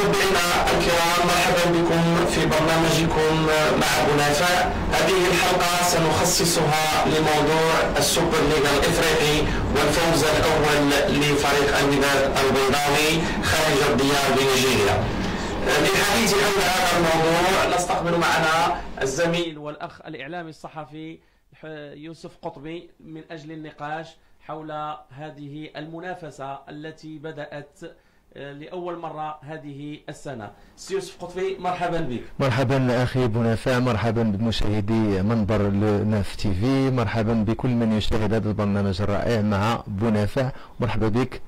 مستمعينا الكرام مرحبا بكم في برنامجكم مع بنفاء هذه الحلقة سنخصصها لموضوع السوبر ليغا الإفريقي والفوز الأول لفريق الوداد البيضاوي خارج الديار بنيجيريا للحديث حول هذا الموضوع نستقبل معنا الزميل والأخ الإعلامي الصحفي يوسف قطبي من أجل النقاش حول هذه المنافسة التي بدأت آه، لاول مره هذه السنه سي يوسف قطبي مرحبا بك مرحبا اخي بنفاع مرحبا بمشاهدي منبر ناف تي في مرحبا بكل من يشاهد هذا البرنامج الرائع مع بنفاع مرحبا بك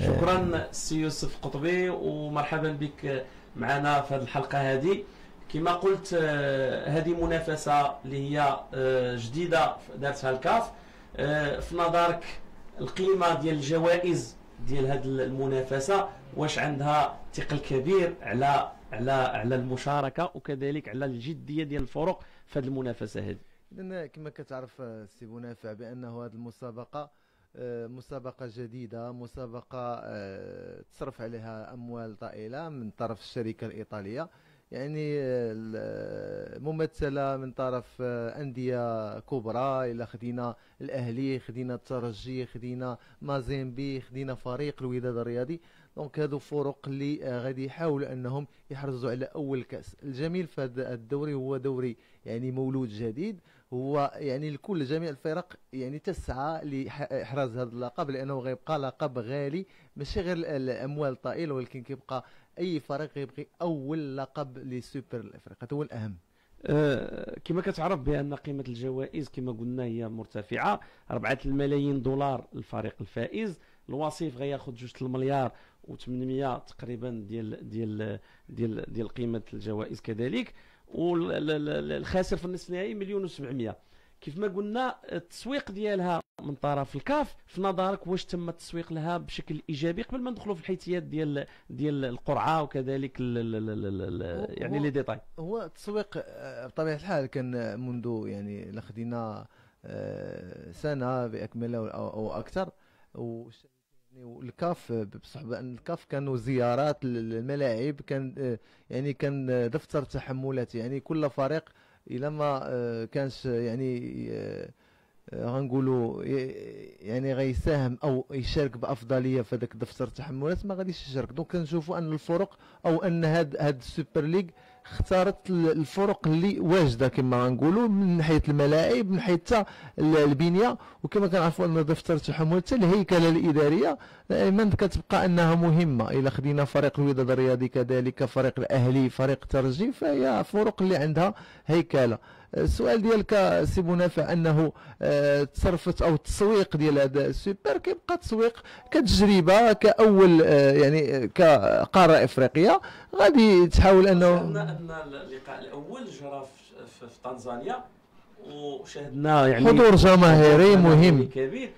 آه، شكرا سي يوسف قطبي ومرحبا بك معنا في هذه الحلقه هذه كما قلت آه، هذه منافسه اللي هي جديده دارتها الكاف في نظرك القيمه ديال الجوائز ديال هذه المنافسه واش عندها ثقل كبير على على على المشاركه وكذلك على الجديه ديال الفرق في هذه المنافسه هذه اذا كما كتعرف آه، سي بنافع بانه هذه المسابقه آه، مسابقة جديدة مسابقة آه، تصرف عليها أموال طائلة من طرف الشركة الإيطالية يعني ممثله من طرف انديه كبرى الا خدينا الاهلي خدينا الترجي خدينا مازيمبي خدينا فريق الوداد الرياضي دونك هادو فرق اللي غادي يحاولوا انهم يحرزوا على اول كاس الجميل في هذا الدوري هو دوري يعني مولود جديد هو يعني الكل جميع الفرق يعني تسعى لاحراز هذا اللقب لانه غيبقى لقب غالي ماشي غير الاموال الطائله ولكن كيبقى اي فريق يبغي اول لقب لسوبر الافريق هذا هو الاهم أه كما كتعرف بان قيمه الجوائز كما قلنا هي مرتفعه 4 الملايين دولار للفريق الفائز الوصيف غياخذ جوج المليار و800 تقريبا ديال ديال ديال ديال قيمه الجوائز كذلك والخاسر في النصف النهائي مليون و700 كيف ما قلنا التسويق ديالها من طرف الكاف في نظرك واش تم التسويق لها بشكل ايجابي قبل ما ندخلوا في الحيثيات ديال ديال القرعه وكذلك الـ الـ الـ الـ يعني لي ديتاي هو التسويق آه، بطبيعه الحال كان منذ يعني لخدينا آه، سنه باكمله او اكثر يعني والكاف بصحبه ان الكاف كانوا زيارات للملاعب كان آه، يعني كان دفتر تحملات يعني كل فريق الا ما آه، كانش يعني آه، غنقولوا يعني غيساهم او يشارك بافضليه في هذاك دفتر التحملات ما غاديش يشارك دونك كنشوفوا ان الفرق او ان هاد هاد السوبر ليغ اختارت الفرق اللي واجده كما غنقولوا من ناحيه الملاعب من ناحيه البنيه وكما كنعرفوا ان دفتر التحمل حتى الهيكله الاداريه دائما كتبقى انها مهمه الا خدينا فريق الوداد الرياضي كذلك فريق الاهلي فريق الترجي فهي فرق اللي عندها هيكله السؤال ديالك سي منافع انه آه، تصرفت او التسويق ديال هذا السوبر كيبقى تسويق كتجربه كاول آه، يعني آه، كقاره افريقيه غادي تحاول انه ان اللقاء الاول جرى في تنزانيا وشاهدنا يعني حضور جماهيري مهم كبير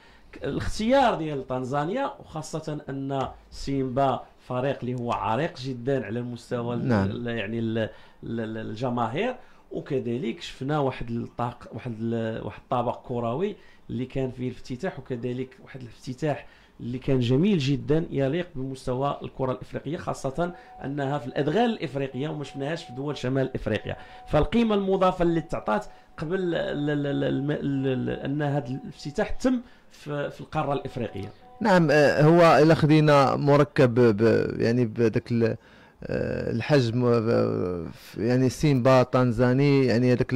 الاختيار ديال تنزانيا وخاصه ان سيمبا فريق اللي هو عريق جدا على المستوى نعم. يعني الجماهير وكذلك شفنا واحد الطاق واحد واحد الطابق كروي اللي كان فيه الافتتاح وكذلك واحد الافتتاح اللي كان جميل جدا يليق بمستوى الكره الافريقيه خاصه انها في الادغال الافريقيه وما شفناهاش في دول شمال افريقيا فالقيمه المضافه اللي تعطات قبل ان هذا الافتتاح تم في القاره الافريقيه نعم آه، هو الا خدينا مركب يعني بذاك آه، الحجم آه، يعني سيمبا تنزاني يعني هذاك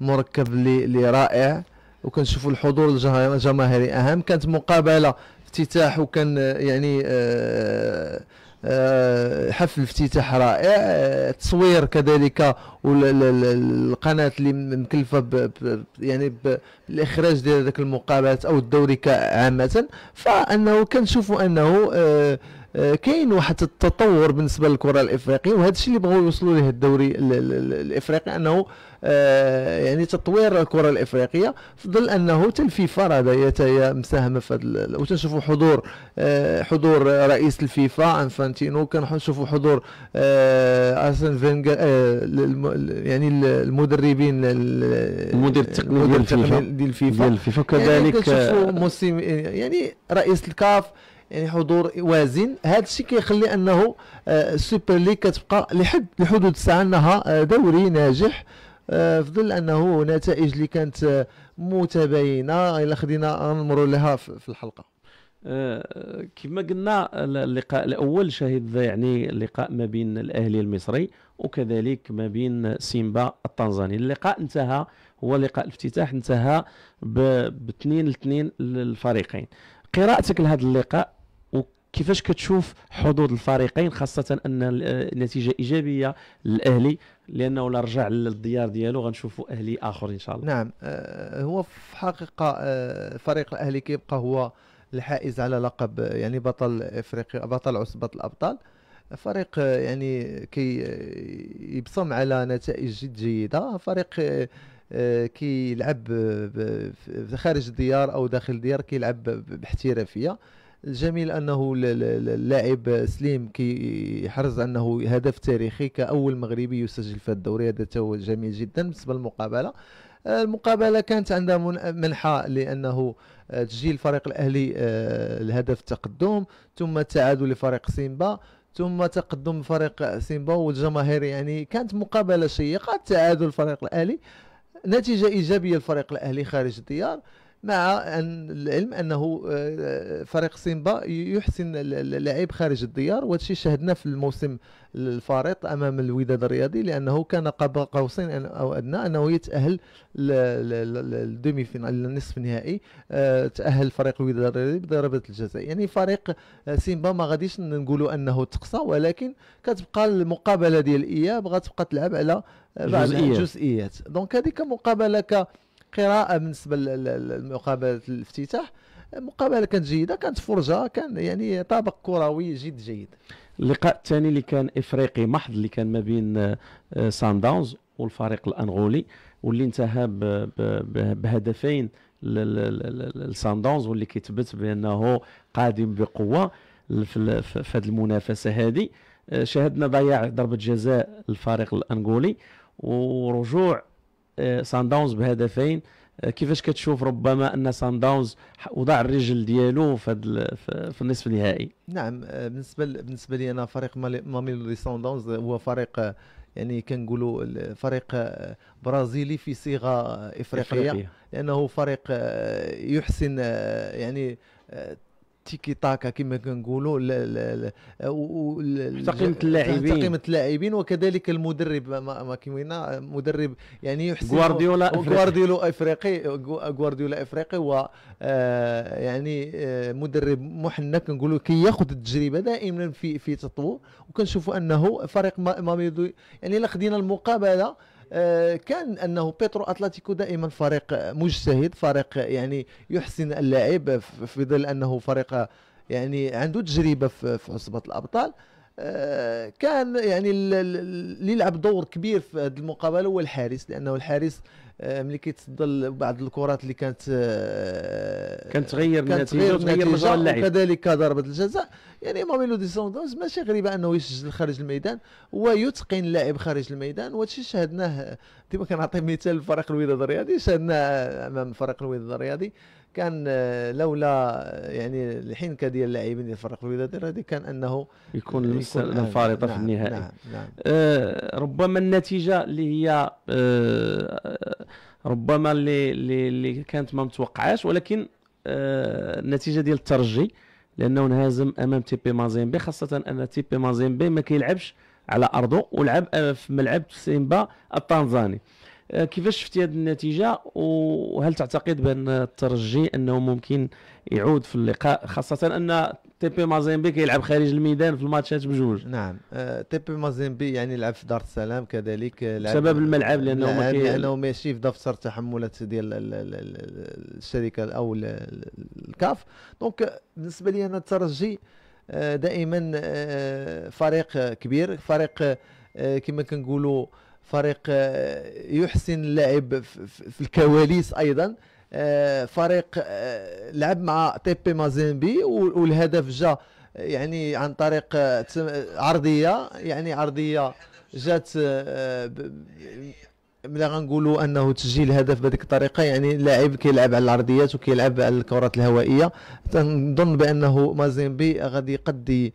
المركب اللي اللي رائع وكنشوفوا الحضور الجماهيري اهم كانت مقابله افتتاح وكان آه، يعني حفل افتتاح رائع التصوير كذلك والقناه اللي مكلفه ب يعني بالاخراج ديال ذاك المقابلات او الدوري عامه فانه كنشوفوا انه آه آه، كاين واحد التطور بالنسبه للكره الافريقيه وهذا الشيء اللي بغاو يوصلوا ليه الدوري الافريقي انه آه، يعني تطوير الكره الافريقيه في ظل انه حتى الفيفا راه هي مساهمه في هذا وتنشوفوا حضور آه، حضور رئيس الفيفا انفانتينو كنشوفوا حضور ارسن فينغر يعني المدربين المدير التقني ديال الفيفا ديال الفيفا كذلك يعني, يعني رئيس الكاف يعني حضور وازن هذا الشيء كيخلي انه آه، السوبر ليغ كتبقى لحد لحدود الساعه انها آه، دوري ناجح آه، في ظل انه نتائج اللي كانت متباينه الا خدينا نمروا لها في الحلقه كما قلنا اللقاء الاول شهد يعني لقاء ما بين الاهلي المصري وكذلك ما بين سيمبا التنزاني اللقاء انتهى هو لقاء الافتتاح انتهى ب 2 2 للفريقين قراءتك لهذا اللقاء كيفاش كتشوف حظوظ الفريقين خاصه ان النتيجه ايجابيه للاهلي لانه لا رجع للديار ديالو غنشوفوا اهلي اخر ان شاء الله نعم آه، هو في الحقيقه آه، فريق الاهلي كيبقى هو الحائز على لقب آه، يعني بطل افريقيا بطل عصبه الابطال فريق يعني كي يبصم على نتائج جد جيده فريق كيلعب خارج الديار او داخل الديار كيلعب باحترافيه الجميل انه اللاعب سليم كيحرز انه هدف تاريخي كاول مغربي يسجل في الدوري هذا هو جميل جدا بالنسبه للمقابله المقابله كانت عندها منحه لانه آه، تسجيل فريق الاهلي آه، الهدف التقدم ثم التعادل لفريق سيمبا ثم تقدم فريق سيمبا والجماهير يعني كانت مقابله شيقه تعادل فريق الاهلي نتيجه ايجابيه لفريق الاهلي خارج الديار مع أن العلم انه آه، فريق سيمبا يحسن اللعب خارج الديار وهذا الشيء شاهدناه في الموسم الفارط امام الوداد الرياضي لانه كان قاب قوسين او ادنى انه يتاهل للدومي فينال للنصف النهائي آه، تاهل فريق الوداد الرياضي بضربه الجزاء يعني فريق آه، سيمبا ما غاديش نقولوا انه تقصى ولكن كتبقى المقابله ديال اياب غتبقى تلعب على بعض الجزئيات دونك هذيك مقابله قراءه بالنسبه لمقابله الافتتاح مقابله كانت جيده كانت فرجه كان يعني طابق كروي جد جيد اللقاء الثاني اللي كان افريقي محض اللي كان ما بين سان آه، داونز والفريق الانغولي واللي انتهى بهدفين لسان داونز واللي كيثبت بانه قادم بقوه في هذه المنافسه هذه آه، شاهدنا ضياع ضربه جزاء الفريق الانغولي ورجوع سان آه، داونز بهدفين آه، كيفاش كتشوف ربما ان سان داونز وضع الرجل ديالو في في النصف النهائي نعم آه، بالنسبه بالنسبه لي انا فريق ماميلودي سان داونز هو فريق يعني كنقولوا فريق برازيلي في صيغه افريقيه, إفريقية. لانه فريق يحسن يعني التيكي تاكا كما كنقولوا قيمه اللاعبين قيمه اللاعبين وكذلك المدرب ما كيما مدرب يعني يحسن غوارديولا غوارديولا افريقي غوارديولا افريقي هو آه، يعني آه، مدرب محنك كنقولوا كياخذ التجربه دائما في في تطور وكنشوفوا انه فريق ما يعني الا خدينا المقابله آه، كان انه بيترو اتلتيكو دائما فريق مجتهد فريق يعني يحسن اللعب في ظل انه فريق يعني عنده تجربه في عصبه الابطال آه، كان يعني اللي يلعب دور كبير في هذه المقابله هو الحارس لانه الحارس آه، ملي كيتصدى بعض الكرات اللي كانت آه، كانت تغير كانت تغير مجرى اللعب وكذلك ضربه الجزاء يعني ماميلو دي سوندوز ماشي غريبه انه يسجل خارج الميدان ويتقن اللاعب خارج الميدان وهذا الشيء شاهدناه ديما كنعطي مثال لفريق الوداد الرياضي شاهدناه امام فريق الوداد الرياضي كان آه، لولا آه، يعني الحنكه ديال اللاعبين ديال فريق الوداد هذه كان انه يكون آه، الفارطه نعم في النهائي نعم نعم آه ربما النتيجه اللي هي آه ربما اللي اللي كانت ما متوقعاش ولكن آه النتيجه ديال الترجي لانه انهزم امام تي بي مازيمبي خاصه ان تي بي مازيمبي ما كيلعبش على ارضه ولعب في ملعب سيمبا التنزاني آه، كيفاش شفتي هذه النتيجه وهل تعتقد بان الترجي انه ممكن يعود في اللقاء خاصه ان تي بي مازيمبي كيلعب خارج الميدان في الماتشات بجوج نعم آه، تي بي مازيمبي يعني لعب في دار السلام كذلك سبب الملعب لانه لانه ماشي في دفتر تحملات ديال الشركه او الكاف دونك بالنسبه لي انا الترجي آه، دائما فريق كبير فريق كما كنقولوا فريق آه، يحسن اللعب في الكواليس ايضا آه، فريق آه، لعب مع تيبي مازيمبي والهدف جا يعني عن طريق عرضيه يعني عرضيه جات ملي غنقولوا انه تسجيل الهدف بهذيك الطريقه يعني لاعب كيلعب على العرضيات وكيلعب على الكرات الهوائيه تنظن بانه مازيمبي غادي يقضي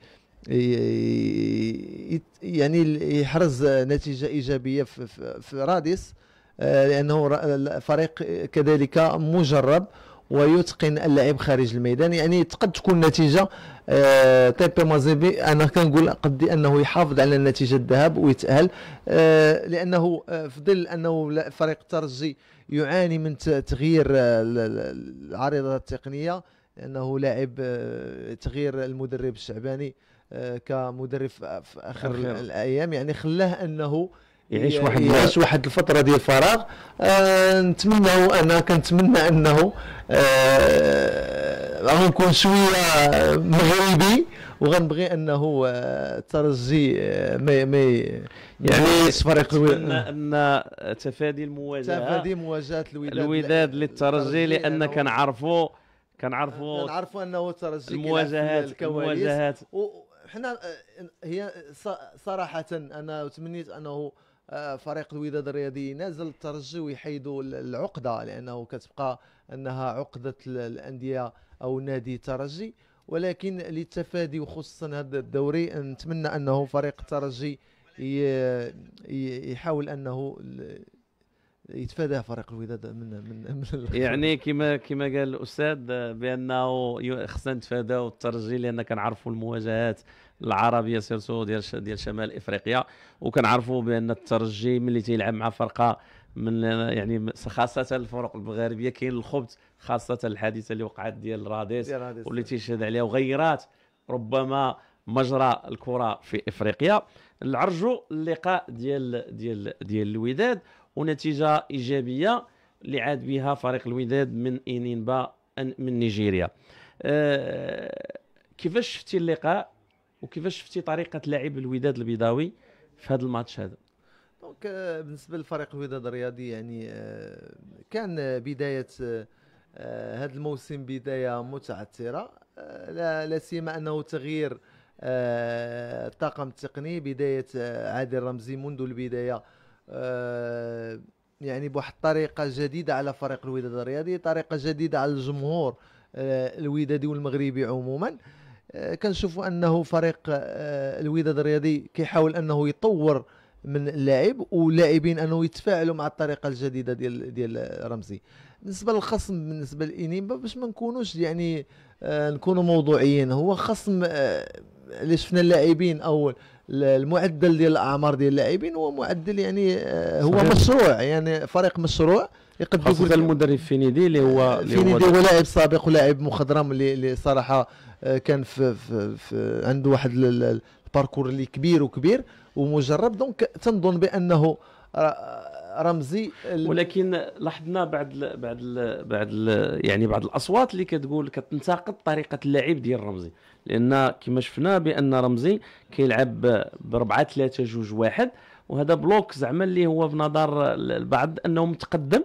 يعني يحرز نتيجه ايجابيه في راديس آه، لانه فريق كذلك مجرب ويتقن اللعب خارج الميدان يعني قد تكون نتيجه تي آه، تيبي مازيبي انا كنقول قدي انه يحافظ على النتيجه الذهاب ويتاهل آه، لانه في ظل انه فريق الترجي يعاني من تغيير العريضه التقنيه لانه لاعب تغيير المدرب الشعباني آه، كمدرب في آه، اخر أخير. الايام يعني خلاه انه يعيش واحد يعيش واحد الفتره ديال الفراغ آه، نتمنى انا كنتمنى انه غنكون نكون شويه مغربي وغنبغي انه الترجي ما ما يعني نعم. فريق ان تفادي المواجهه تفادي مواجهه الوداد الوداد للترجي لان كنعرفوا كنعرفوا كنعرفوا انه الترجي المواجهات المواجهات حنا آه، هي آه، صراحه انا تمنيت انه آه، فريق الوداد الرياضي نازل الترجي ويحيدوا العقده لانه كتبقى انها عقده الانديه او نادي الترجي ولكن للتفادي وخصوصا هذا الدوري نتمنى انه فريق الترجي يحاول انه يتفاداه فريق الوداد من من, من يعني كما كما قال الاستاذ بانه خصنا نتفاداو الترجي لان كنعرفوا المواجهات العربيه سيرتو ديال ديال شمال افريقيا وكنعرفوا بان الترجي ملي تيلعب مع فرقه من يعني خاصه الفرق المغاربيه كاين الخبث خاصه الحادثه اللي وقعت ديال راديس واللي تيشهد عليها وغيرات ربما مجرى الكره في افريقيا العرجو اللقاء ديال ديال ديال الوداد ونتيجه ايجابيه اللي عاد بها فريق الوداد من انينبا من نيجيريا أه كيفاش شفتي اللقاء وكيفاش شفتي طريقه لعب الوداد البيضاوي في هذا الماتش هذا دونك آه، بالنسبه لفريق الوداد الرياضي يعني آه، كان بدايه هذا آه، الموسم بدايه متعثره لا سيما انه تغيير الطاقم التقني بدايه عادل رمزي منذ البدايه يعني بواحد الطريقه جديده على فريق الوداد الرياضي طريقه جديده على الجمهور الودادي والمغربي عموما آه، كنشوفوا انه فريق آه، الوداد الرياضي كيحاول انه يطور من اللاعب واللاعبين انه يتفاعلوا مع الطريقه الجديده ديال ديال رمزي بالنسبه للخصم بالنسبه لانيمبا باش ما نكونوش يعني آه، نكونوا موضوعيين هو خصم اللي شفنا اللاعبين او المعدل ديال الاعمار ديال اللاعبين هو معدل يعني هو صحيح. مشروع يعني فريق مشروع يقدر خاصه المدرب فينيدي اللي هو فينيدي هو لاعب سابق ولاعب مخضرم اللي صراحه آه، كان في, في, في عنده واحد الباركور اللي كبير وكبير ومجرب دونك تنظن بانه رمزي ولكن لاحظنا بعد الـ بعد الـ بعد الـ يعني بعض الاصوات اللي كتقول كتنتقد طريقه اللعب ديال رمزي لان كما شفنا بان رمزي كيلعب ب 4 3 2 1 وهذا بلوك زعما اللي هو في نظر البعض انه متقدم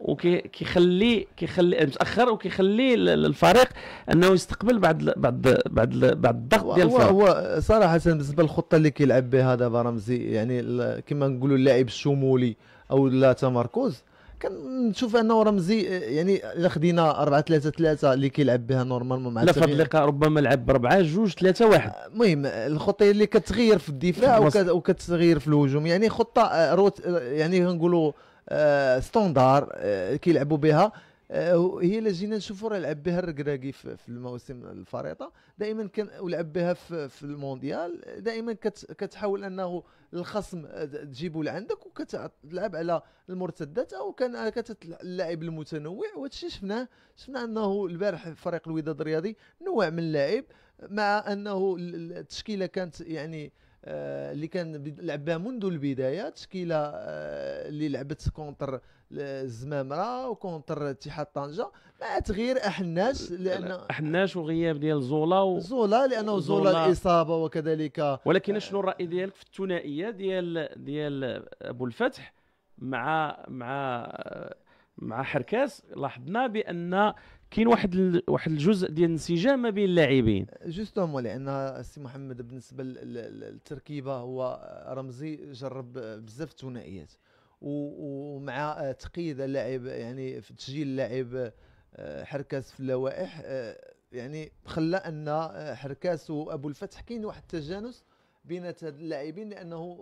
وكيخلي كيخلي متاخر وكيخلي الفريق انه يستقبل بعد بعد بعد بعد الضغط ديال الفريق هو صراحه بالنسبه للخطه اللي كيلعب بها دابا رمزي يعني كما نقولوا اللاعب الشمولي او لا تمركز كنشوف انه رمزي يعني الا خدينا 4 3 3 اللي كيلعب بها نورمالمون مع لا في اللقاء ربما لعب ب 4 2 3 1 المهم الخطه اللي كتغير في الدفاع وكتغير في الهجوم يعني خطه آه، روت آه، يعني غنقولوا آه، ستوندار آه، كيلعبوا بها آه، هي اللي جينا نشوفوا راه لعب بها الركراكي في المواسم الفريطه دائما كان ولعب بها في المونديال دائما كتحاول انه الخصم تجيبه لعندك وكتلعب على المرتدات او كان اللاعب المتنوع وهذا الشيء شفناه شفنا انه البارح فريق الوداد الرياضي نوع من اللاعب مع انه التشكيله كانت يعني آه، اللي كان لعب بها منذ البدايه تشكيله آه، اللي لعبت كونتر الزمامره وكونتر اتحاد طنجه مع تغيير احناش لان احناش وغياب ديال زولا و... زولا لانه زولا, زولا الاصابه وكذلك ولكن آه، شنو الراي ديالك في الثنائيه ديال ديال ابو الفتح مع مع مع حركاس لاحظنا بان كاين واحد ال... واحد الجزء ديال الانسجام ما بين اللاعبين جوستومون لان السي محمد بالنسبه للتركيبه هو رمزي جرب بزاف الثنائيات ومع تقييد اللاعب يعني في تسجيل اللاعب آه، حركاس في اللوائح آه، يعني خلى ان حركاس وابو الفتح كاين واحد التجانس بين هاد اللاعبين لانه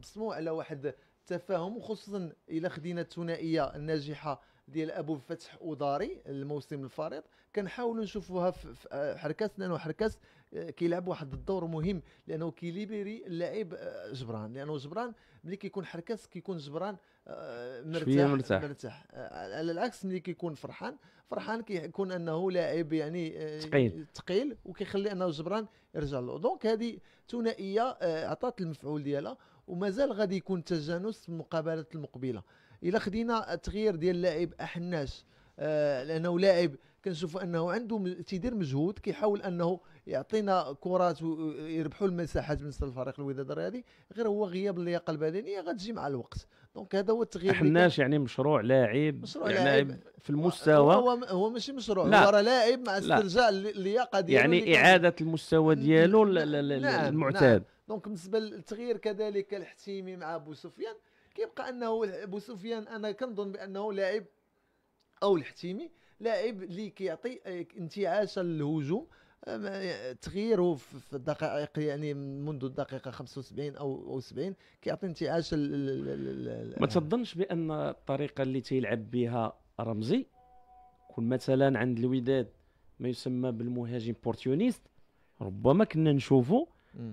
بصموا على واحد التفاهم وخصوصا الى خدينا الثنائيه الناجحه ديال ابو الفتح وداري الموسم الفريض كنحاولوا نشوفوها في حركات لانه حركات آه، كيلعب واحد الدور مهم لانه كيليبري اللاعب آه، جبران لانه جبران ملي كيكون حركات كيكون جبران آه، مرتاح مرتاح, مرتاح. على العكس ملي كيكون فرحان فرحان كيكون انه لاعب يعني ثقيل ثقيل وكيخلي انه جبران يرجع له دونك هذه ثنائيه عطات المفعول ديالها ومازال غادي يكون تجانس في المقابلات المقبله الا خدينا التغيير ديال اللاعب احناس آه لانه لاعب كنشوف انه عنده تيدير مجهود كيحاول انه يعطينا كرات ويربحوا المساحات بالنسبه للفريق الوداد الرياضي غير هو غياب اللياقه البدنيه غتجي مع الوقت دونك هذا هو التغيير حناش يعني مشروع لاعب مشروع يعني لاعب في المستوى هو هو ماشي مشروع لا. هو راه لاعب مع استرجاع اللياقه ديالو يعني اعاده المستوى ديالو نعم المعتاد نعم. دونك بالنسبه للتغيير كذلك الحتيمي مع ابو سفيان كيبقى انه ابو سفيان انا كنظن بانه لاعب او الحتيمي لاعب اللي كيعطي انتعاشه للهجوم تغييره في الدقائق يعني منذ الدقيقه 75 او او 70 كيعطي انتعاش ما تظنش بان الطريقه اللي تيلعب بها رمزي كون مثلا عند الوداد ما يسمى بالمهاجم بورتيونيست ربما كنا نشوفوا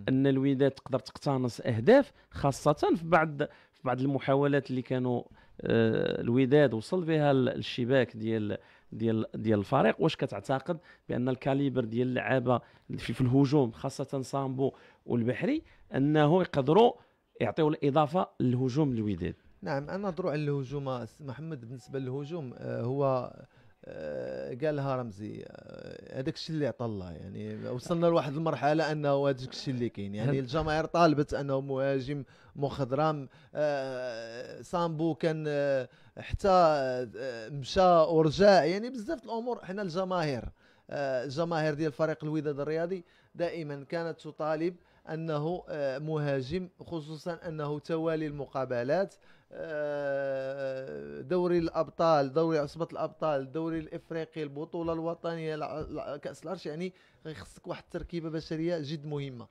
ان الوداد تقدر تقتنص اهداف خاصه في بعض في بعض المحاولات اللي كانوا آه، الوداد وصل بها الشباك ديال ديال ديال الفريق واش كتعتقد بان الكاليبر ديال اللعابه في الهجوم خاصه سامبو والبحري انه يقدروا يعطيوا الاضافه للهجوم الوداد نعم انا نهضروا على الهجوم محمد بالنسبه للهجوم آه، هو آه، قال لها رمزي آه، هذاك الشيء اللي عطى يعني وصلنا لواحد المرحله انه هذاك الشيء اللي كاين يعني الجماهير طالبت انه مهاجم مخضرم آه، سامبو كان حتى مشى ورجع يعني بزاف الامور حنا الجماهير الجماهير ديال فريق الوداد الرياضي دائما كانت تطالب انه مهاجم خصوصا انه توالي المقابلات آه، دوري الابطال دوري عصبه الابطال الدوري الافريقي البطوله الوطنيه كاس العرش يعني خصك واحد التركيبه بشريه جد مهمه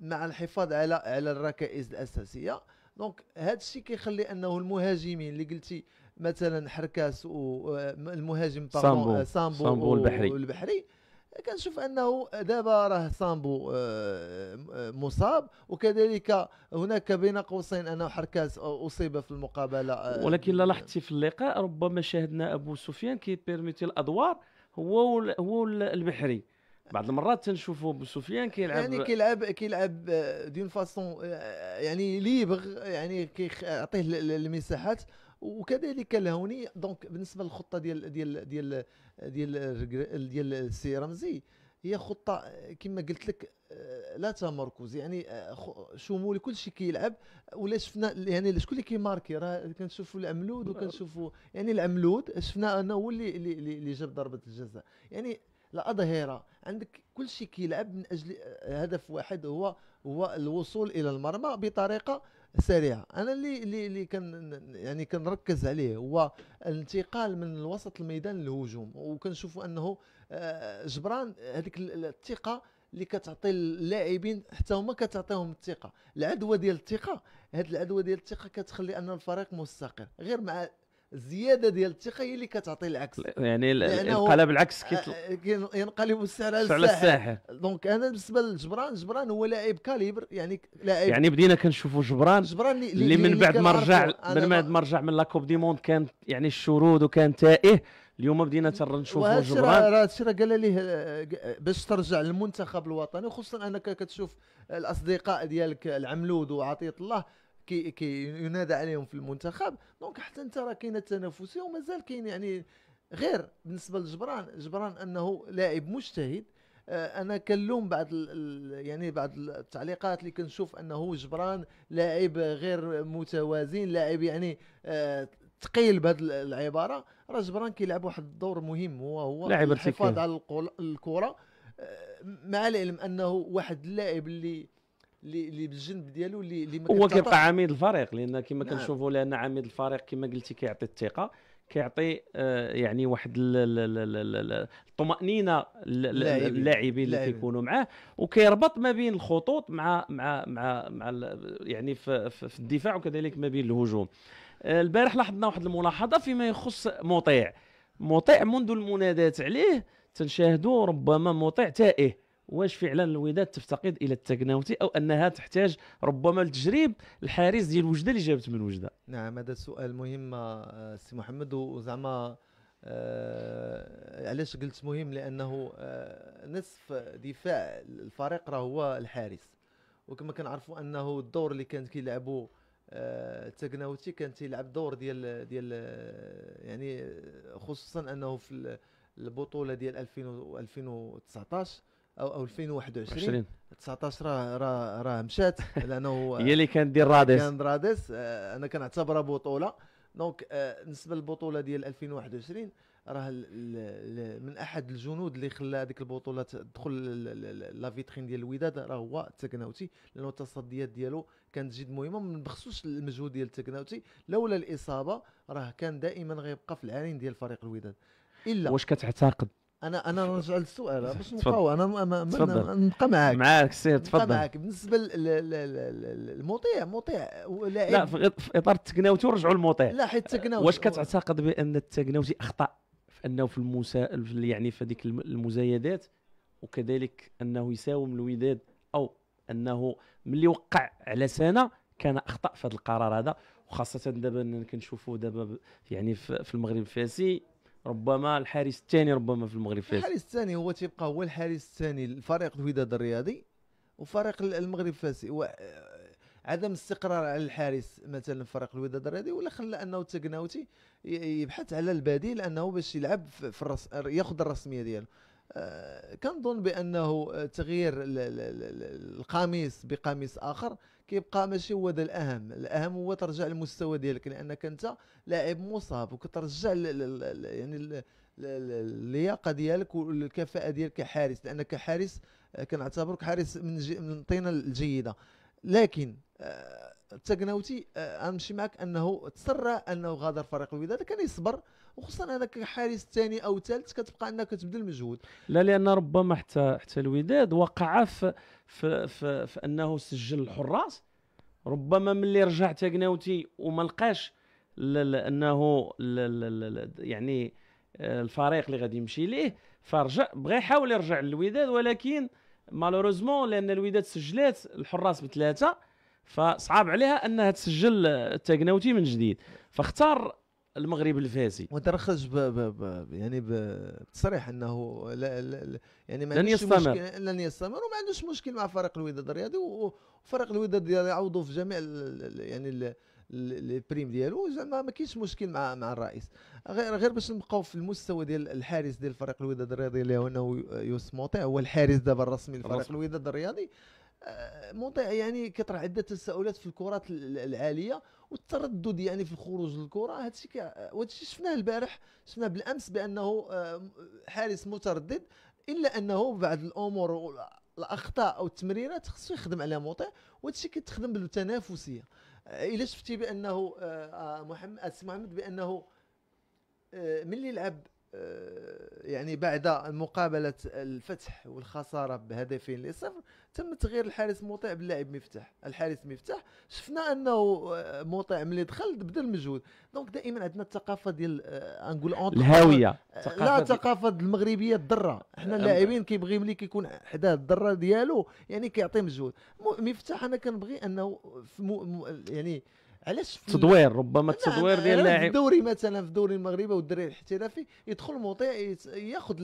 مع الحفاظ على على الركائز الاساسيه دونك هذا الشيء كيخلي انه المهاجمين اللي قلتي مثلا حركاس والمهاجم آه، سامبو آه، سامبو, سامبو البحري كنشوف انه دابا راه سامبو آه، آه، مصاب وكذلك هناك بين قوسين انه حركاز اصيب في المقابله آه، ولكن لاحظتي في اللقاء ربما شاهدنا ابو سفيان بيرميتي الادوار هو هو البحري بعض المرات تنشوفوا ابو سفيان كيلعب يعني كيلعب كيلعب دون فاسون يعني ليبغ يعني كيعطيه المساحات وكذلك الهوني دونك بالنسبه للخطه ديال ديال ديال ديال ديال السي رمزي هي خطه كما قلت لك آه، لا تمركز يعني آه، شمول كل شيء كيلعب ولا شفنا يعني شكون اللي كيماركي راه كنشوفوا العملود وكنشوفوا يعني العملود شفنا انه هو اللي اللي جاب ضربه الجزاء يعني الاظهره عندك كل شيء كيلعب من اجل آه، هدف واحد هو هو الوصول الى المرمى بطريقه سريعه انا اللي اللي اللي كان يعني كنركز عليه هو الانتقال من الوسط الميدان للهجوم وكنشوفوا انه آه، جبران هذيك الثقه اللي كتعطي اللاعبين حتى هما كتعطيهم الثقه العدوى ديال الثقه هذه العدوى ديال الثقه كتخلي ان الفريق مستقر غير مع الزياده ديال الثقه هي اللي كتعطي العكس يعني القلب العكس كيطل... آه، آه، ينقلب السعر على الساحه, دونك انا بالنسبه لجبران جبران هو لاعب كاليبر يعني لاعب يعني بدينا كنشوفوا جبران جبران اللي, اللي من بعد ما رجع من بعد ما رجع من لاكوب دي موند كان يعني الشرود وكان تائه اليوم بدينا نشوفوا جبران راه هادشي راه قال ليه آه، باش ترجع للمنتخب الوطني وخصوصا انك كتشوف الاصدقاء ديالك العملود وعطيه الله كي كي ينادى عليهم في المنتخب دونك حتى انت راه كاينه التنافسيه ومازال كاين يعني غير بالنسبه لجبران جبران انه لاعب مجتهد آه، انا كنلوم بعض يعني بعض التعليقات اللي كنشوف انه جبران لاعب غير متوازن لاعب يعني آه، ثقيل بهذه العباره راه جبران كيلعب واحد الدور مهم هو هو الحفاظ على الكره آه، مع العلم انه واحد اللاعب اللي اللي بالجنب ديالو اللي اللي هو كيبقى عميد الفريق لان كما نعم. كنشوفوا لان عميد الفريق كما قلتي كيعطي الثقه كيعطي آه، يعني واحد الطمانينه للاعبين اللي كيكونوا معاه وكيربط ما بين الخطوط مع مع مع, مع يعني في, في الدفاع وكذلك ما بين الهجوم آه، البارح لاحظنا واحد الملاحظه فيما يخص مطيع مطيع منذ المنادات عليه تنشاهدوا ربما مطيع تائه واش فعلا الوداد تفتقد الى التكناوتي او انها تحتاج ربما لتجريب الحارس ديال وجده اللي جابت من وجده نعم هذا سؤال مهم آه، سي محمد وزعما آه علاش قلت مهم لانه آه نصف دفاع الفريق راه هو الحارس وكما كنعرفوا انه الدور اللي كان كيلعبوا آه تكناوتي كان تيلعب دور ديال ديال آه، يعني خصوصا انه في البطوله ديال 2019 او, أو 2021 19 راه راه راه مشات لانه هي اللي كانت ديال رادس كان رادس آه، انا كنعتبرها بطوله دونك آه، بالنسبه للبطوله ديال 2021 راه من احد الجنود اللي خلى هذيك البطوله تدخل لا فيترين ديال الوداد راه هو التكناوتي لانه التصديات ديالو كانت جد مهمه من بخصوص المجهود ديال التكناوتي لولا الاصابه راه كان دائما غيبقى في العرين ديال فريق الوداد الا واش كتعتقد انا انا نرجع للسؤال باش نبقاو انا نبقى معاك معاك سير تفضل معاك بالنسبه للمطيع مطيع لاعب لا في اطار التكناوتي ورجعوا للمطيع لا حيت التكناوتي واش كتعتقد بان التكناوتي اخطا في انه في المسا يعني في هذيك المزايدات وكذلك انه يساوم الوداد او انه ملي وقع على سنه كان اخطا في هذا القرار هذا وخاصه دابا كنشوفوا دابا يعني في المغرب الفاسي ربما الحارس الثاني ربما في المغرب فاز الحارس الثاني هو تيبقى هو الحارس الثاني لفريق الوداد الرياضي وفريق المغرب فاس عدم استقرار على الحارس مثلا في فريق الوداد الرياضي ولا خلى انه تكناوتي يبحث على البديل انه باش يلعب في الرس... ياخذ الرسميه ديالو آه، كنظن بانه تغيير القميص بقميص اخر كيبقى ماشي هو هذا الاهم الاهم هو ترجع للمستوى ديالك لانك انت لاعب مصاب وكترجع يعني اللياقه ديالك والكفاءه ديالك كحارس لانك كحارس آه، كنعتبرك حارس من جي من الطينه الجيده لكن آه، التقناوتي غنمشي آه، معك انه تسرع انه غادر فريق الوداد كان يصبر وخصوصا هذاك الحارس الثاني او الثالث كتبقى انك تبذل مجهود لا لان ربما حتى حتى الوداد وقع في في, في, في انه سجل الحراس ربما ملي رجع تاكناوتي وما لقاش انه يعني آه، الفريق اللي غادي يمشي ليه فرجع بغى يحاول يرجع للوداد ولكن مالوروزمون لان الوداد سجلات الحراس بثلاثه فصعب عليها انها تسجل آه، تاكناوتي من جديد فاختار المغرب الفاسي وترخص ب ب ب يعني بتصريح انه لا لا لا يعني ما لن يستمر لن يستمر وما عندوش مشكل مع فريق الوداد الرياضي وفريق الوداد الرياضي عوضوا في جميع يعني لي البريم ديالو زعما ما كاينش مشكل مع مع الرئيس غير غير باش نبقاو في المستوى ديال الحارس ديال فريق الوداد الرياضي اللي هو انه يوسف موطيع هو الحارس دابا الرسمي لفريق الوداد الرياضي يعني كطرح عده تساؤلات في الكرات العاليه والتردد يعني في الخروج للكره هذا الشيء وهذا الشيء شفناه البارح شفناه بالامس بانه آه، حارس متردد الا انه بعد الامور الاخطاء او التمريرات خصو يخدم على موطع وهذا الشيء كيتخدم بالتنافسيه آه، الا شفتي بانه آه، محمد محمد بانه ملي يلعب آه، يعني بعد مقابلة الفتح والخسارة بهدفين لصفر تم تغيير الحارس مطيع باللاعب مفتاح الحارس مفتاح شفنا انه آه، مطيع ملي دخل بدا المجهود دونك دائما عندنا الثقافه ديال آه، نقول الهاويه لا الثقافه المغربيه الضره حنا اللاعبين كيبغي ملي كيكون حدا الضره ديالو يعني كيعطي مجهود مفتاح انا كنبغي انه يعني علاش تدوير ربما التدوير ديال اللاعب في الدوري مثلا في الدوري المغربي والدري الاحترافي يدخل المطيع ياخذ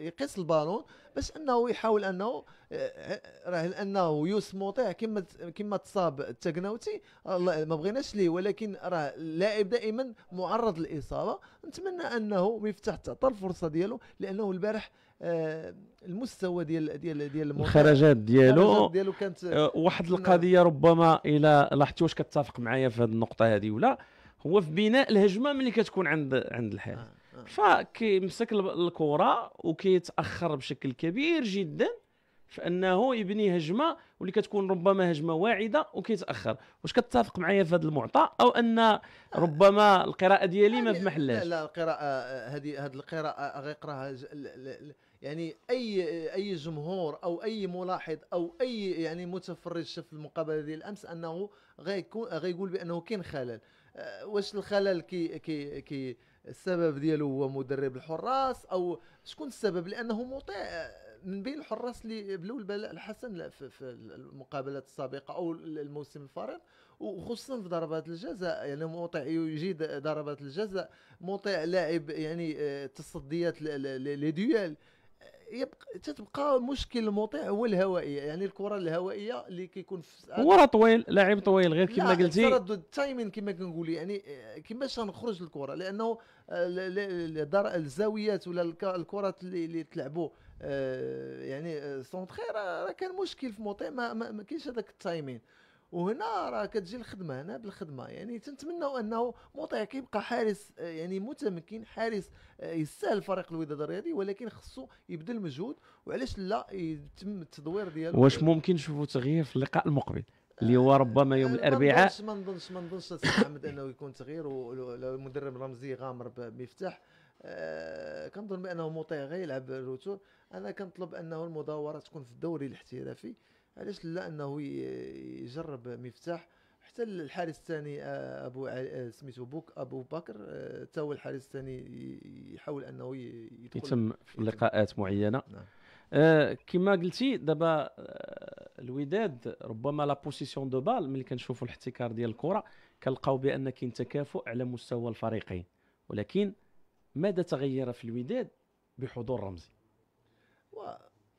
يقيس البالون باش انه يحاول انه آه، آه، راه لانه يوسف مطيع كما كما تصاب التكناوتي ما بغيناش ليه ولكن راه اللاعب دائما معرض للاصابه نتمنى انه مفتاح تعطى الفرصه ديالو لانه البارح المستوى ديال ديال ديال الخرجات ديالو ديالو كانت آه، واحد القضيه ربما الى لاحظتي واش كتفق معايا في هذه النقطه هذه ولا هو في بناء الهجمه ملي كتكون عند عند الحارس آه، آه. فكيمسك الكره وكيتاخر بشكل كبير جدا في انه يبني هجمه واللي كتكون ربما هجمه واعده وكيتاخر واش كتتفق معايا في هذا المعطى او ان ربما القراءه ديالي ما في يعني محلاش لا لا القراءه هذه هذه القراءه غيقراها يعني اي اي جمهور او اي ملاحظ او اي يعني متفرج شاف المقابله ديال امس انه غيكون غيقول بانه كاين خلل آه، واش الخلل كي كي كي السبب ديالو هو مدرب الحراس او شكون السبب لانه مطيع آه، من بين الحراس اللي بلوا البلاء الحسن في المقابلات السابقه او الموسم الفارغ وخصوصا في ضربات الجزاء يعني مطيع يجيد ضربات الجزاء مطيع لاعب يعني آه، تصديات لي ديال يبقى تتبقى مشكل المطيع هو الهوائي يعني الكره الهوائيه اللي كيكون في هو طويل لاعب طويل غير كما قلتي تردد التايمين كما كنقول يعني كيفاش غنخرج الكره لانه الزاويات ولا الكرات اللي تلعبوا آه، يعني سونتخي آه، راه كان مشكل في موطئ ما, ما كاينش هذاك التايمين وهنا راه كتجي الخدمه هنا بالخدمه يعني تنتمناو انه مطيع كيبقى حارس آه، يعني متمكن حارس آه، يستاهل فريق الوداد الرياضي ولكن خصو يبذل مجهود وعلاش لا يتم التدوير ديالو واش ممكن نشوفوا تغيير في اللقاء المقبل اللي هو آه، ربما يوم الاربعاء ما نظنش ما نظنش محمد انه يكون تغيير والمدرب رمزي غامر بمفتاح كنظن بانه غير غيلعب الروتور انا كنطلب انه المداوره تكون في الدوري الاحترافي علاش لا انه يجرب مفتاح حتى الحارس الثاني آه، ابو آه، سميتو بوك ابو بكر حتى آه، هو الحارس الثاني يحاول انه يدخل يتم في لقاءات معينه نعم. آه كما قلتي دابا الوداد ربما لا بوسيسيون دو بال ملي كنشوفوا الاحتكار ديال الكره كنلقاو بان كاين تكافؤ على مستوى الفريقين ولكن ماذا تغير في الوداد بحضور رمزي؟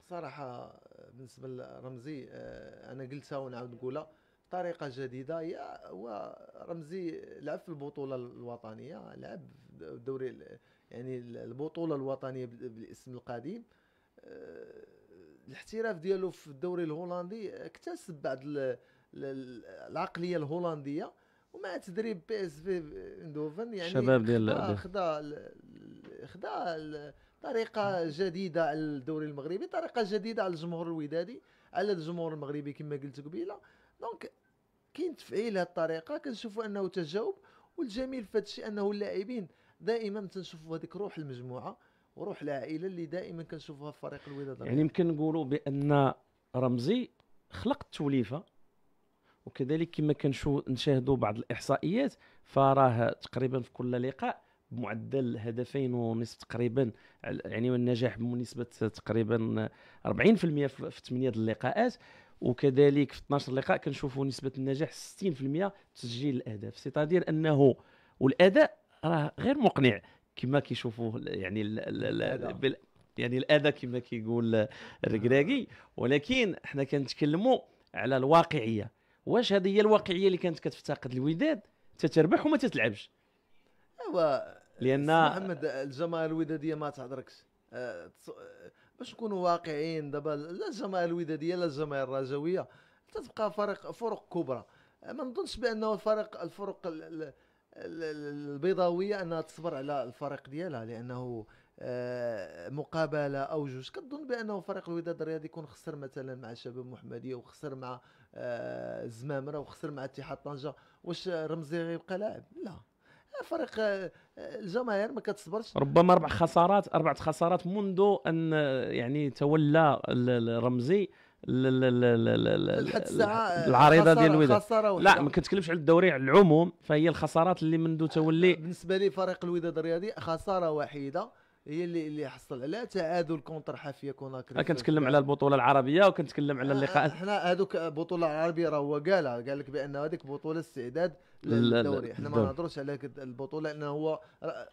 صراحه بالنسبه لرمزي آه، انا قلتها ونعاود نقولها طريقه جديده هي هو رمزي لعب في البطوله الوطنيه لعب الدوري يعني البطوله الوطنيه بالاسم القديم آه، الاحتراف ديالو في الدوري الهولندي آه، اكتسب بعض العقليه الهولنديه ومع تدريب بي اس في اندوفن يعني الشباب ديال خدا خدا طريقه جديده على الدوري المغربي طريقه جديده على الجمهور الودادي على الجمهور المغربي كما قلت قبيله دونك كاين تفعيل هذه الطريقه كنشوفوا انه تجاوب والجميل في هذا انه اللاعبين دائما تنشوفوا هذيك روح المجموعه وروح العائله اللي دائما كنشوفوها في فريق الوداد يعني يمكن نقولوا بان رمزي خلق التوليفه وكذلك كما كنشاهدوا بعض الاحصائيات فراه تقريبا في كل لقاء بمعدل هدفين ونصف تقريبا يعني والنجاح بنسبه تقريبا 40% في 8 اللقاءات وكذلك في 12 لقاء كنشوفوا نسبه النجاح 60% في تسجيل الاهداف سيتادير انه والاداء راه غير مقنع كما كيشوفوه يعني الـ الـ ال يعني الاذى كما كيقول الركراكي ولكن حنا كنتكلموا على الواقعيه واش هذه هي الواقعيه اللي كانت كتفتقد الوداد تتربح وما تتلعبش ايوا لان محمد الجماهير الوداديه ما تهضركش أه، باش نكونوا واقعيين دابا لا الجماهير الوداديه لا الجماهير الرجويه تتبقى فرق فرق كبرى أه، ما نظنش بانه الفرق الفرق البيضاويه انها تصبر على الفريق ديالها لانه أه، مقابله او جوج كظن بانه فريق الوداد الرياضي يكون خسر مثلا مع شباب محمديه وخسر مع الزمامره وخسر مع اتحاد طنجه واش رمزي غيبقى لاعب لا فريق آه، الجماهير ما كتصبرش ربما اربع خسارات اربع خسارات منذ ان آه، يعني تولى الرمزي العريضه ديال الوداد لا ما كنتكلمش على الدوري على العموم فهي الخسارات اللي منذ تولي آه، بالنسبه لي فريق الوداد الرياضي خساره واحده هي اللي اللي حصل عليها تعادل كونتر حافيه كوناكري كنتكلم على البطوله العربيه وكنتكلم على اللقاء آه، حنا هذوك البطوله العربيه راه هو قالها قال لك بان هذيك بطوله استعداد للدوري حنا ما نهضروش على البطوله لان هو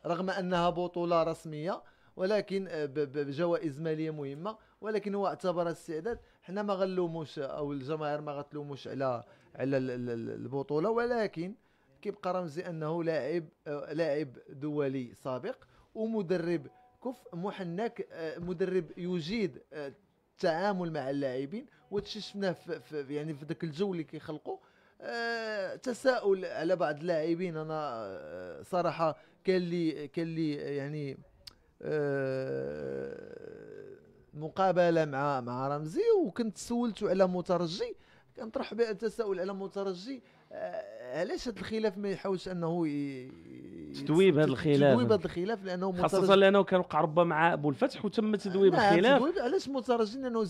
رغم انها بطوله رسميه ولكن آه، بجوائز ماليه مهمه ولكن هو اعتبر استعداد حنا ما غنلوموش او الجماهير ما غتلوموش على على البطوله ولكن كيبقى رمزي انه لاعب آه، لاعب دولي سابق ومدرب كف محنك آه، مدرب يجيد آه، التعامل مع اللاعبين وهادشي شفناه في يعني في ذاك الجو اللي كيخلقوا آه، تساؤل على بعض اللاعبين انا صراحه كان لي كان لي يعني مقابله مع مع رمزي وكنت سولته على مترجي كنطرح التساؤل على مترجي علاش هذا الخلاف ما يحاولش انه تدوي بهذا الخلاف تدوي بهذا الخلاف لانه خاصه لانه كان وقع ربما مع الفتح وتم تدوي الخلاف علاش مترجي لانه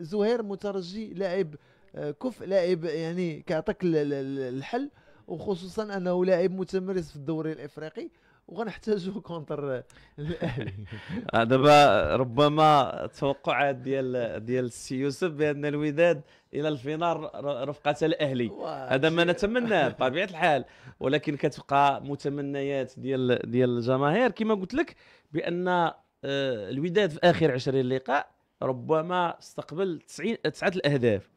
زهير مترجي لاعب آه، كف لاعب آه، يعني كيعطيك الحل وخصوصا انه لاعب متمرس في الدوري الافريقي وغنحتاجو كونتر الاهلي دابا ربما توقعات ديال ديال السي يوسف بان الوداد الى الفينال رفقه الاهلي هذا ما نتمناه بطبيعه الحال ولكن كتبقى متمنيات ديال ديال الجماهير كما قلت لك بان آه، الوداد في اخر 20 لقاء ربما استقبل 90 تسعه الاهداف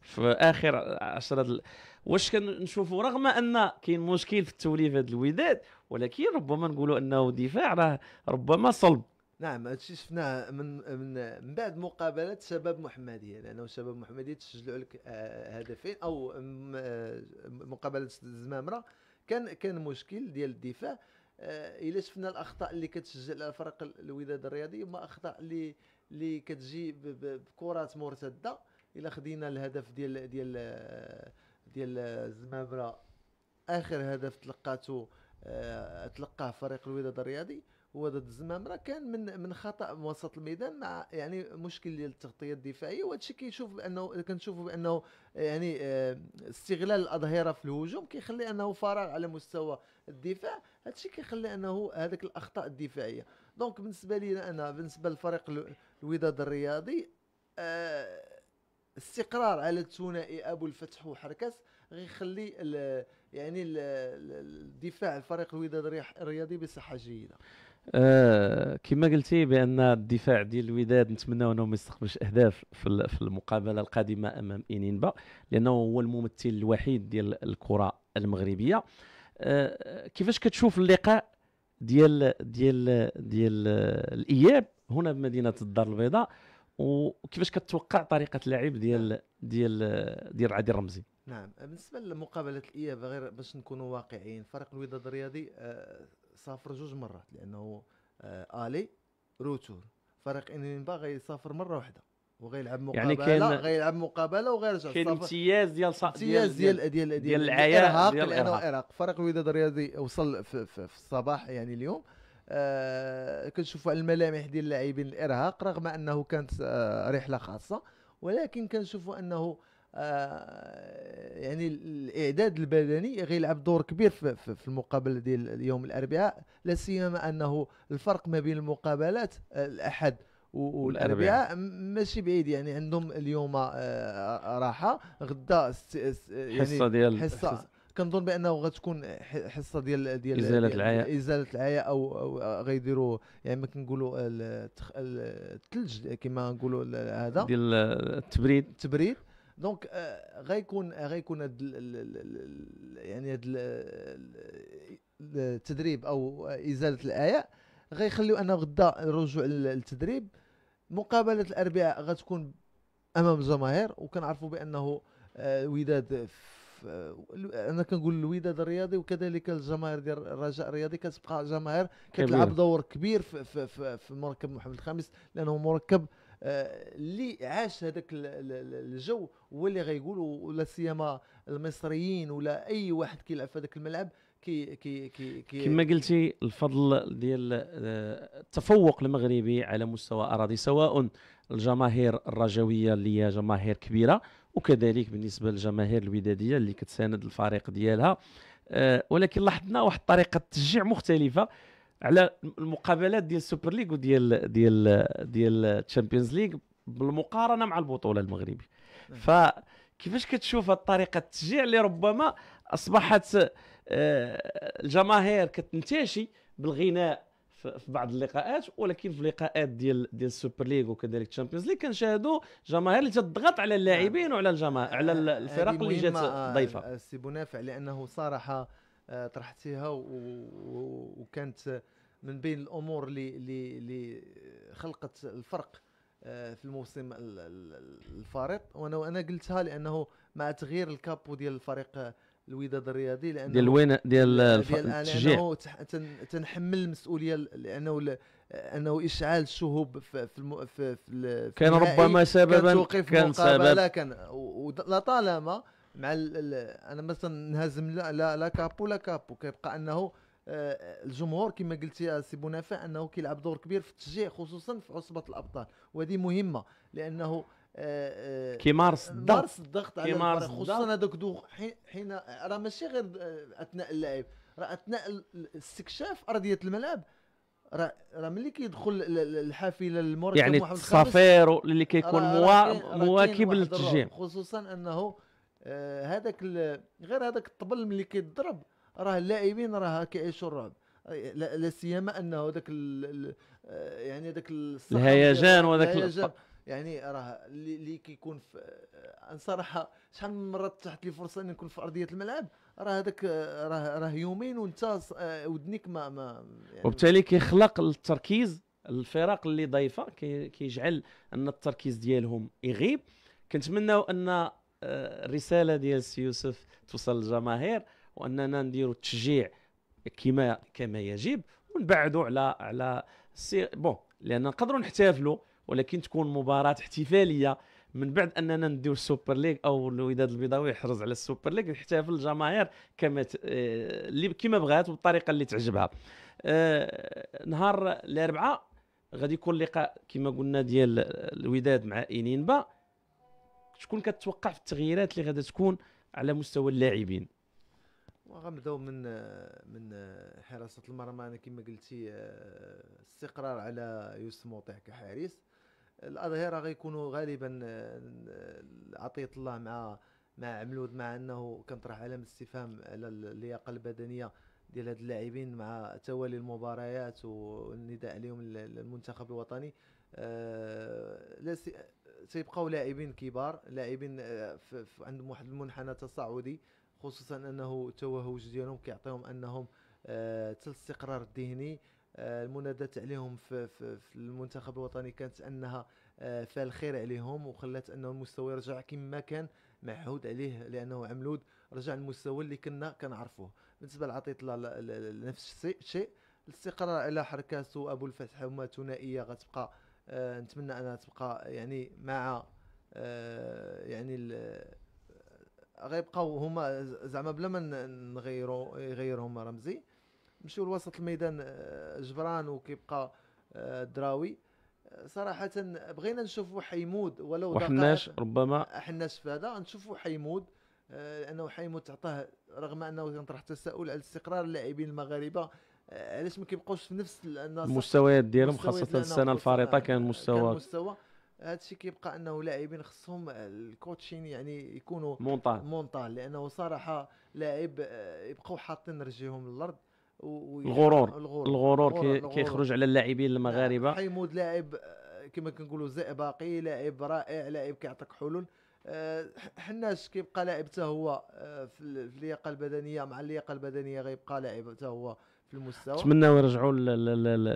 في اخر 10 واش كنشوفوا رغم ان كاين مشكل في التوليفه ديال الوداد ولكن ربما نقولوا انه دفاع راه ربما صلب نعم هادشي شفناه من من بعد مقابله شباب محمديه لانه شباب محمديه تسجلوا لك آه، هدفين او آه، مقابله الزمامره كان كان مشكل ديال الدفاع آه، الا شفنا الاخطاء اللي كتسجل على فرق الوداد الرياضي ما اخطاء اللي اللي كتجي بكرات مرتده الا خدينا الهدف ديال ديال ديال الزمامره اخر هدف تلقاته آه، تلقاه فريق الوداد الرياضي هو ضد الزمامره كان من من خطا وسط الميدان مع يعني مشكل ديال التغطيه الدفاعيه وهذا الشيء كيشوف بانه كنشوفوا بانه يعني آه، استغلال الاظهره في الهجوم كيخلي انه فراغ على مستوى الدفاع هذا الشيء كيخلي انه هذيك الاخطاء الدفاعيه دونك بالنسبه لي انا بالنسبه للفريق الوداد الرياضي آه، استقرار على الثنائي ابو الفتح وحركس غيخلي يعني الدفاع الفريق الوداد الرياضي بصحه جيده آه كما قلتي بان الدفاع ديال الوداد نتمناو انه ما يستقبلش اهداف في, في المقابله القادمه امام انينبا لانه هو الممثل الوحيد ديال الكره المغربيه آه كيفاش كتشوف اللقاء ديال ديال ديال الاياب هنا بمدينه الدار البيضاء وكيفاش كتوقع طريقه اللعب ديال ديال ديال عادل رمزي نعم بالنسبه لمقابله الاياب غير باش نكونوا واقعيين فريق الوداد الرياضي آه، سافر جوج مرات لانه آه، الي روتور فريق انينبا غيسافر مره واحده وغيلعب مقابله يعني كان غيلعب مقابله وغيرجع كاين امتياز ديال امتياز ديال ديال ديال, ديال, ديال الارهاق لانه ارهاق فريق الوداد الرياضي وصل في, في, في الصباح يعني اليوم آه كنشوفوا الملامح ديال اللاعبين الارهاق رغم انه كانت آه رحله خاصه ولكن كنشوفوا انه آه آه، يعني الاعداد البدني غيلعب دور كبير في, المقابله ديال اليوم الاربعاء لا سيما انه الفرق ما بين المقابلات آه، الاحد والاربعاء ماشي بعيد يعني عندهم اليوم آه، راحه غدا يعني حصه ديال حصه كنظن بانه غتكون حصه ديال ديال ازاله العياء ازاله العياء او, أو غيديروا يعني ما كنقولوا الثلج كما نقولوا هذا ديال التبريد التبريد دونك euh, غيكون غيكون هاد يعني هاد التدريب او ازاله الاعياء غيخليو انه غدا الرجوع للتدريب مقابله الاربعاء غتكون امام الجماهير وكنعرفوا بانه الوداد آه، آه، انا كنقول الوداد الرياضي وكذلك الجماهير ديال الرجاء الرياضي كتبقى جماهير كتلعب دور كبير في, في, في, في مركب محمد الخامس لانه مركب آه، اللي عاش هذاك الجو هو اللي غيقول ولا سيما المصريين ولا اي واحد كيلعب في هذاك الملعب كي كي كي, كي كما قلتي الفضل ديال آه، التفوق المغربي على مستوى اراضي سواء الجماهير الرجويه اللي هي جماهير كبيره وكذلك بالنسبه للجماهير الوداديه اللي كتساند الفريق ديالها آه، ولكن لاحظنا واحد طريقه تشجيع مختلفه على المقابلات ديال السوبر ليغ وديال ديال ديال تشامبيونز ليغ بالمقارنه مع البطوله المغربي نعم. فكيفاش كتشوف الطريقه التشجيع اللي ربما اصبحت آه، الجماهير كتنتشي بالغناء في بعض اللقاءات ولكن في اللقاءات ديال ديال السوبر ليغ وكذلك تشامبيونز ليغ كنشاهدوا جماهير اللي تضغط على اللاعبين نعم. وعلى الجماهير على الفرق اللي جات ضيفه السي آه، بونافع لانه صراحه آه، طرحتيها وكانت من بين الامور اللي اللي خلقت الفرق آه، في الموسم الفارط وانا وانا قلتها لانه مع تغيير الكابو ديال الفريق الوداد الرياضي لانه ديال وين ديال التشجيع لانه تنحمل المسؤوليه لانه انه اشعال الشهوب في في في, في كان ربما سببا كان, كان سبب كان لطالما مع الـ الـ انا مثلا نهزم لا لا, لا كابو لا كابو كيبقى انه آه، الجمهور كما قلت يا سي بونافع انه كيلعب دور كبير في التشجيع خصوصا في عصبه الابطال وهذه مهمه لانه آه، آه، كيمارس الضغط الضغط على خصوصا هذاك دو حين راه ماشي غير اثناء اللعب راه اثناء استكشاف ارضيه الملعب راه راه ملي كيدخل الحافله المركب يعني الصفير اللي كيكون مواكب للتشجيع خصوصا انه آه، هذاك غير هذاك الطبل ملي كيضرب راه اللاعبين راه كيعيشوا الرعب لا سيما انه ذاك آه، يعني ذاك الهيجان وذاك يعني راه اللي كيكون في آه، صراحه شحال من مره تحت لي فرصه اني نكون في ارضيه الملعب راه هذاك راه راه يومين وانت ودنيك ما ما يعني وبالتالي كيخلق التركيز الفرق اللي ضايفه كيجعل ان التركيز ديالهم يغيب كنتمناو ان الرساله ديال السي يوسف توصل للجماهير واننا نديروا التشجيع كما كما يجب ونبعدوا على على السي بون لان نقدروا نحتفلوا ولكن تكون مباراه احتفاليه من بعد اننا نديو السوبر ليغ او الوداد البيضاوي يحرز على السوبر ليغ يحتفل الجماهير كما ت... آه، اللي كما بغات وبالطريقه اللي تعجبها أه... نهار الاربعاء غادي يكون لقاء كما قلنا ديال الوداد مع انينبا شكون كتوقع في التغييرات اللي غادا تكون على مستوى اللاعبين وغنبداو من من حراسه المرمى انا كما قلتي استقرار على يوسف موطيع كحارس الاظهره غيكونوا غالبا عطيه الله مع مع عملود مع انه كنطرح علامه استفهام على اللياقه البدنيه ديال هاد اللاعبين مع توالي المباريات والنداء عليهم المنتخب الوطني أه، تيبقاو لاعبين كبار لاعبين آه، عندهم واحد المنحنى تصاعدي خصوصا انه التوهج ديالهم كيعطيهم انهم حتى آه، الاستقرار الذهني آه، المنادات عليهم في, في, في المنتخب الوطني كانت انها فال خير عليهم وخلات انه المستوى يرجع كما كان معهود عليه لانه عملود رجع المستوى اللي كنا كنعرفوه بالنسبه لعطيت نفس الشيء الاستقرار على حركات ابو الفتح هما ثنائيه غتبقى آه، نتمنى انها تبقى يعني مع آه، يعني آه، غيبقاو هما زعما بلا ما نغيروا يغيرهم رمزي مشيو لوسط الميدان جبران وكيبقى دراوي صراحة بغينا نشوفوا حيمود ولو حناش ربما حناش في هذا نشوفوا حيمود لانه حيمود تعطاه رغم انه كنطرح تساؤل على استقرار اللاعبين المغاربه آه، علاش ما كيبقاوش في نفس المستويات ديالهم خاصه السنه الفارطه آه، كان مستوى كان مستوى الشيء كيبقى انه لاعبين خصهم الكوتشين يعني يكونوا مونطال مونطال لانه صراحه لاعب آه، يبقاو حاطين رجليهم للارض الغرور الغرور, الغرور كيخرج على اللاعبين نعم، المغاربه حيمود لاعب كما كنقولوا زئ باقي لاعب رائع لاعب كيعطيك حلول حناش كيبقى لاعب حتى هو في اللياقه البدنيه مع اللياقه البدنيه غيبقى لاعب حتى هو في المستوى نتمناو يرجعوا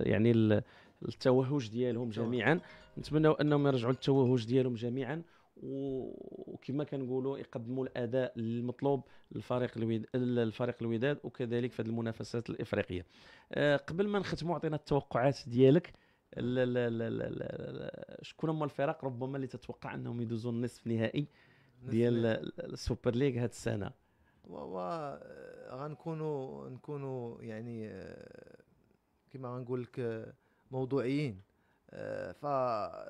يعني نعم. التوهج ديالهم جميعا نتمناو انهم يرجعوا للتوهج ديالهم جميعا وكما كنقولوا يقدموا الاداء المطلوب للفريق الفريق الوداد وكذلك في هذه المنافسات الافريقيه آه، قبل ما نختموا عطينا التوقعات ديالك لا لا لا لا لا شكون هما الفرق ربما اللي تتوقع انهم يدوزوا النصف نهائي ديال السوبر ليغ هذه السنه وغنكونوا نكونوا يعني كما غنقول لك موضوعيين ف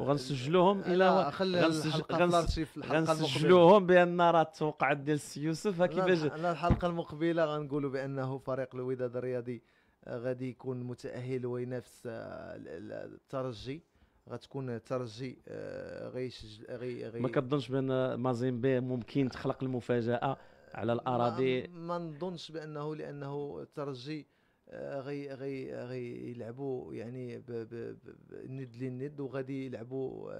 وغنسجلوهم الى غنسجلوهم بان راه توقعت ديال السي يوسف كيفاش انا الحلقه المقبله غنقولوا بانه فريق الوداد الرياضي آه، غادي يكون متاهل وينافس آه، الترجي غتكون ترجي آه، غيسجل غي غي ما كظنش بان مازيمبي ممكن تخلق المفاجاه على الاراضي ما نظنش بانه لانه الترجي آه، غي غي غي يلعبوا يعني ب ند للند وغادي يلعبوا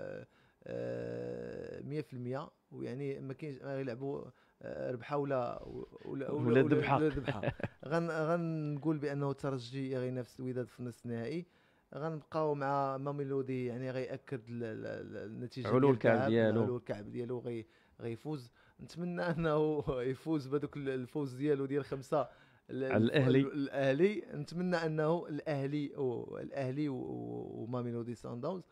آه، 100% آه، ويعني ما كاينش يلعبوا ربحه ولا ولا ولا ذبحه غن غنقول بانه الترجي غينافس الوداد في النصف النهائي غنبقاو مع ماميلودي يعني غياكد النتيجه علو الكعب ديالو علو الكعب ديالو غي غيفوز نتمنى انه يفوز بهذوك الفوز ديالو ديال خمسه الاهلي الاهلي نتمنى انه الاهلي الاهلي وما سان داونز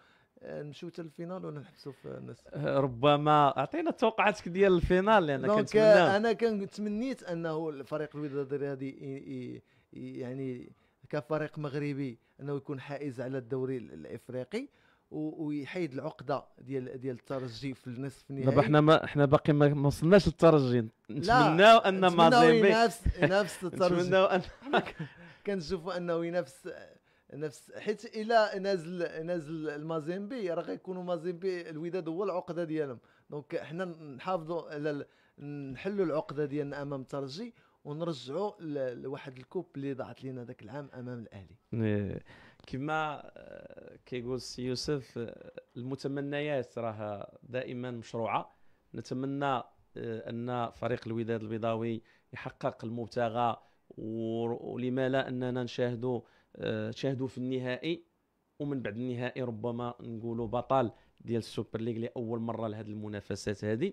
آه، نمشيو حتى الفينال ولا نحبسوا في الناس آه، ربما اعطينا توقعاتك ديال الفينال لان انا كنتمنى انا كان تمنيت انه الفريق الوداد الرياضي يعني كفريق مغربي انه يكون حائز على الدوري الافريقي ويحيد العقده ديال ديال الترجي في النصف النهائي دابا حنا ما حنا باقي ما وصلناش للترجي نتمناو ان مازيمبي ينافس ينافس الترجي نتمناو ان كنشوفوا انه ينافس نفس حيت الى نازل نازل المازيمبي راه غيكونوا مازيمبي الوداد هو العقده ديالهم دونك حنا نحافظوا على نحلوا العقده ديالنا امام الترجي ونرجعوا لواحد الكوب اللي ضاعت لنا ذاك العام امام الاهلي إيه. كما آه، كيقول السي يوسف آه، المتمنيات راه دائما مشروعه نتمنى آه، ان فريق الوداد البيضاوي يحقق المبتغى ولما لا اننا نشاهدوا تشاهدوا في النهائي ومن بعد النهائي ربما نقولوا بطل ديال السوبر ليغ لاول مره لهذه المنافسات هذه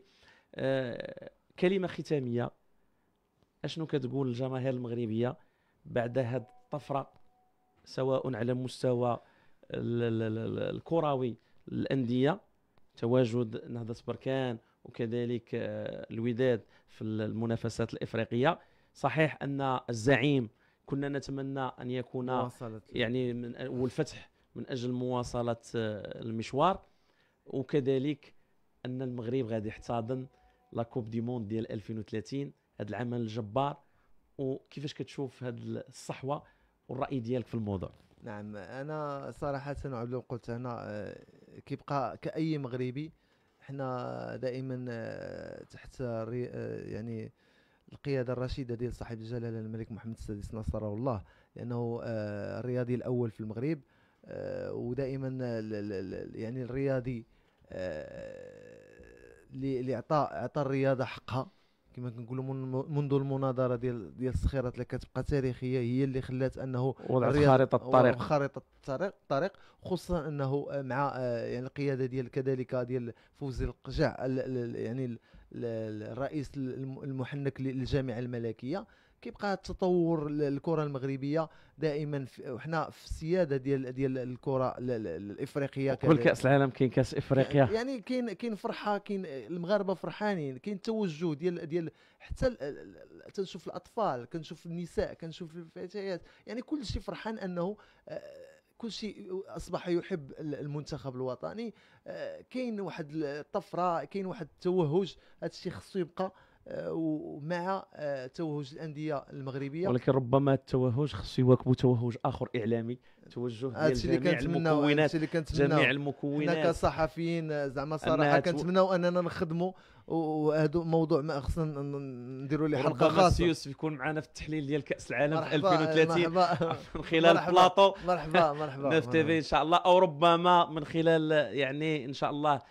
كلمه ختاميه اشنو كتقول الجماهير المغربيه بعد هذه الطفره سواء على مستوى الكروي الانديه تواجد نهضه بركان وكذلك آه، الوداد في المنافسات الافريقيه صحيح ان الزعيم كنا نتمنى ان يكون يعني من والفتح من اجل مواصله آه، المشوار وكذلك ان المغرب غادي يحتضن لا كوب دي موند ديال 2030 هذا العمل الجبار وكيفاش كتشوف هذه الصحوه والراي ديالك في الموضوع نعم انا صراحه عبد قلت هنا آه، كيبقى كاي مغربي حنا دائما آه، تحت آه، يعني القياده الرشيده ديال صاحب الجلاله الملك محمد السادس نصره الله لانه الرياضي الاول في المغرب ودائما يعني الرياضي لاعطاء اعطى الرياضه حقها كما كنقولوا من منذ المناظره ديال ديال الصخيرات اللي كتبقى تاريخيه هي اللي خلات انه وضعت خارطه الطريق خارطه الطريق الطريق خصوصا انه مع آه، يعني القياده ديال كذلك ديال فوزي القجع يعني الرئيس المحنك للجامعه الملكيه كيبقى التطور الكره المغربيه دائما وحنا في السياده ديال ديال الكره الافريقيه قبل كاس العالم كاين كاس افريقيا يعني, يعني كاين كاين فرحه كاين المغاربه فرحانين كاين توجه ديال ديال حتى تنشوف الاطفال كنشوف النساء كنشوف الفتيات يعني كل شيء فرحان انه آه، كل شيء اصبح يحب المنتخب الوطني آه، كاين واحد الطفره كاين واحد التوهج هذا الشيء خصو يبقى ومع آه، توهج الانديه المغربيه ولكن ربما التوهج خصو يواكبوا توهج اخر اعلامي توجه ديال جميع المكونات اللي جميع المكونات حنا كصحفيين آه، زعما صراحه كنتمناو اننا نخدموا وهذا موضوع ما خصنا نديروا ليه حلقه خاصه يوسف يكون معنا في التحليل ديال كاس العالم 2030 مرحبا آه، من خلال مرحبا بلاطو مرحبا مرحبا مرحبا, ان شاء الله او ربما من خلال يعني ان شاء الله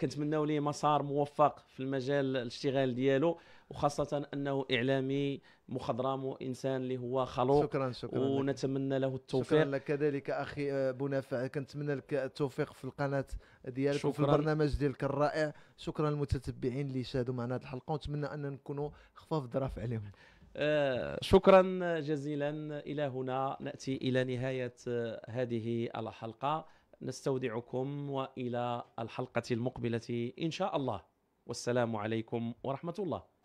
كنتمناو ليه مسار موفق في المجال الاشتغال ديالو وخاصه انه اعلامي مخضرم وانسان اللي هو خلوق شكرا شكرا ونتمنى له التوفيق شكرا لك كذلك اخي بنفع كنتمنى لك التوفيق في القناه ديالك وفي البرنامج ديالك الرائع شكرا للمتتبعين اللي شاهدوا معنا هذه الحلقه ونتمنى ان نكونوا خفاف الظرف عليهم آه، شكرا جزيلا الى هنا ناتي الى نهايه آه، هذه الحلقه نستودعكم والى الحلقه المقبله ان شاء الله والسلام عليكم ورحمه الله